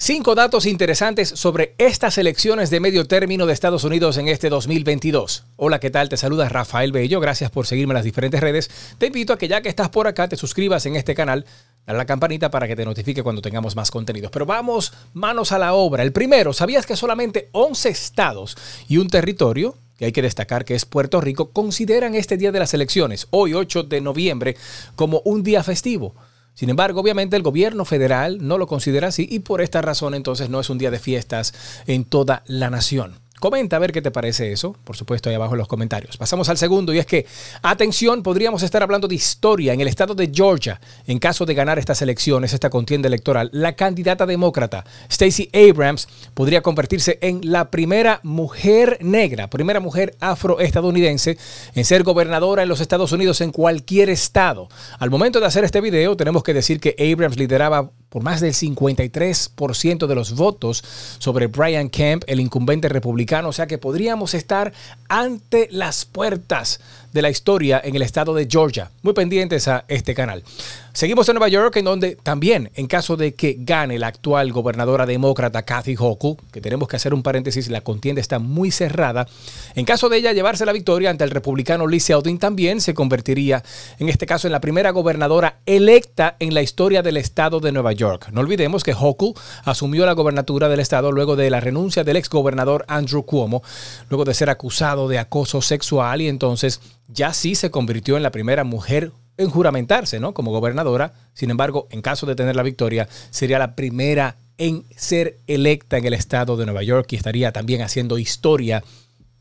Cinco datos interesantes sobre estas elecciones de medio término de Estados Unidos en este 2022. Hola, ¿qué tal? Te saluda Rafael Bello. Gracias por seguirme en las diferentes redes. Te invito a que ya que estás por acá, te suscribas en este canal, a la campanita para que te notifique cuando tengamos más contenidos. Pero vamos manos a la obra. El primero, ¿sabías que solamente 11 estados y un territorio que hay que destacar que es Puerto Rico, consideran este día de las elecciones, hoy 8 de noviembre, como un día festivo. Sin embargo, obviamente el gobierno federal no lo considera así y por esta razón entonces no es un día de fiestas en toda la nación. Comenta a ver qué te parece eso, por supuesto, ahí abajo en los comentarios. Pasamos al segundo y es que, atención, podríamos estar hablando de historia en el estado de Georgia. En caso de ganar estas elecciones, esta contienda electoral, la candidata demócrata Stacey Abrams podría convertirse en la primera mujer negra, primera mujer afroestadounidense en ser gobernadora en los Estados Unidos en cualquier estado. Al momento de hacer este video, tenemos que decir que Abrams lideraba por más del 53% de los votos sobre Brian Kemp, el incumbente republicano. O sea que podríamos estar ante las puertas de la historia en el estado de Georgia. Muy pendientes a este canal. Seguimos en Nueva York, en donde también, en caso de que gane la actual gobernadora demócrata Kathy Hochul, que tenemos que hacer un paréntesis, la contienda está muy cerrada, en caso de ella llevarse la victoria ante el republicano Lee audin también se convertiría, en este caso, en la primera gobernadora electa en la historia del estado de Nueva York. No olvidemos que Hochul asumió la gobernatura del estado luego de la renuncia del exgobernador Andrew Cuomo, luego de ser acusado de acoso sexual y entonces ya sí se convirtió en la primera mujer juramentarse, ¿no? como gobernadora. Sin embargo, en caso de tener la victoria, sería la primera en ser electa en el estado de Nueva York y estaría también haciendo historia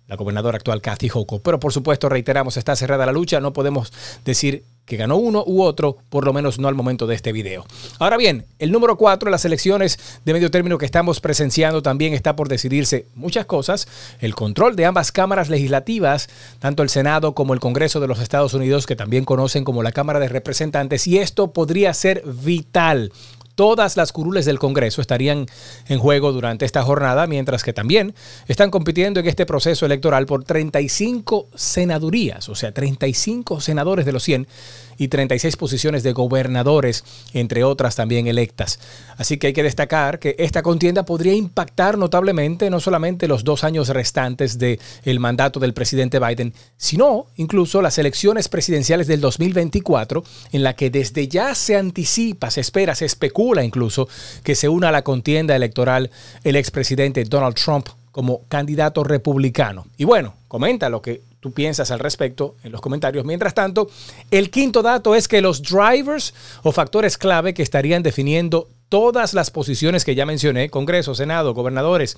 la gobernadora actual Kathy Hochul. Pero por supuesto, reiteramos, está cerrada la lucha, no podemos decir que ganó uno u otro, por lo menos no al momento de este video. Ahora bien, el número cuatro, las elecciones de medio término que estamos presenciando, también está por decidirse muchas cosas. El control de ambas cámaras legislativas, tanto el Senado como el Congreso de los Estados Unidos, que también conocen como la Cámara de Representantes, y esto podría ser vital Todas las curules del Congreso estarían en juego durante esta jornada, mientras que también están compitiendo en este proceso electoral por 35 senadurías, o sea, 35 senadores de los 100 y 36 posiciones de gobernadores, entre otras también electas. Así que hay que destacar que esta contienda podría impactar notablemente no solamente los dos años restantes del mandato del presidente Biden, sino incluso las elecciones presidenciales del 2024, en la que desde ya se anticipa, se espera, se especula incluso que se una a la contienda electoral el expresidente Donald Trump como candidato republicano. Y bueno, comenta lo que tú piensas al respecto en los comentarios. Mientras tanto, el quinto dato es que los drivers o factores clave que estarían definiendo todas las posiciones que ya mencioné, Congreso, Senado, gobernadores,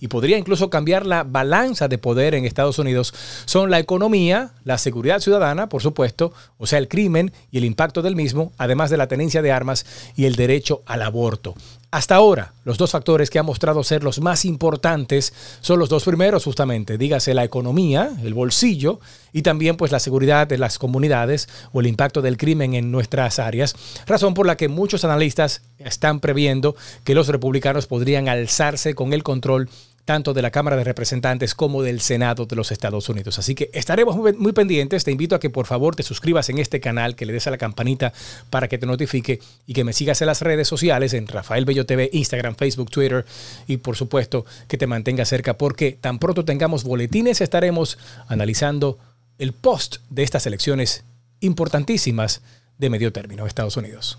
y podría incluso cambiar la balanza de poder en Estados Unidos, son la economía, la seguridad ciudadana, por supuesto, o sea, el crimen y el impacto del mismo, además de la tenencia de armas y el derecho al aborto. Hasta ahora, los dos factores que han mostrado ser los más importantes son los dos primeros, justamente, dígase la economía, el bolsillo, y también pues la seguridad de las comunidades o el impacto del crimen en nuestras áreas, razón por la que muchos analistas están están previendo que los republicanos podrían alzarse con el control tanto de la Cámara de Representantes como del Senado de los Estados Unidos. Así que estaremos muy, pendientes. Te invito a que por favor te suscribas en este canal, que le des a la campanita para que te notifique y que me sigas en las redes sociales, en Rafael Bello TV, Instagram, Facebook, Twitter y por supuesto que te mantengas cerca porque tan pronto tengamos boletines estaremos analizando el post de estas elecciones importantísimas de medio término Estados Unidos.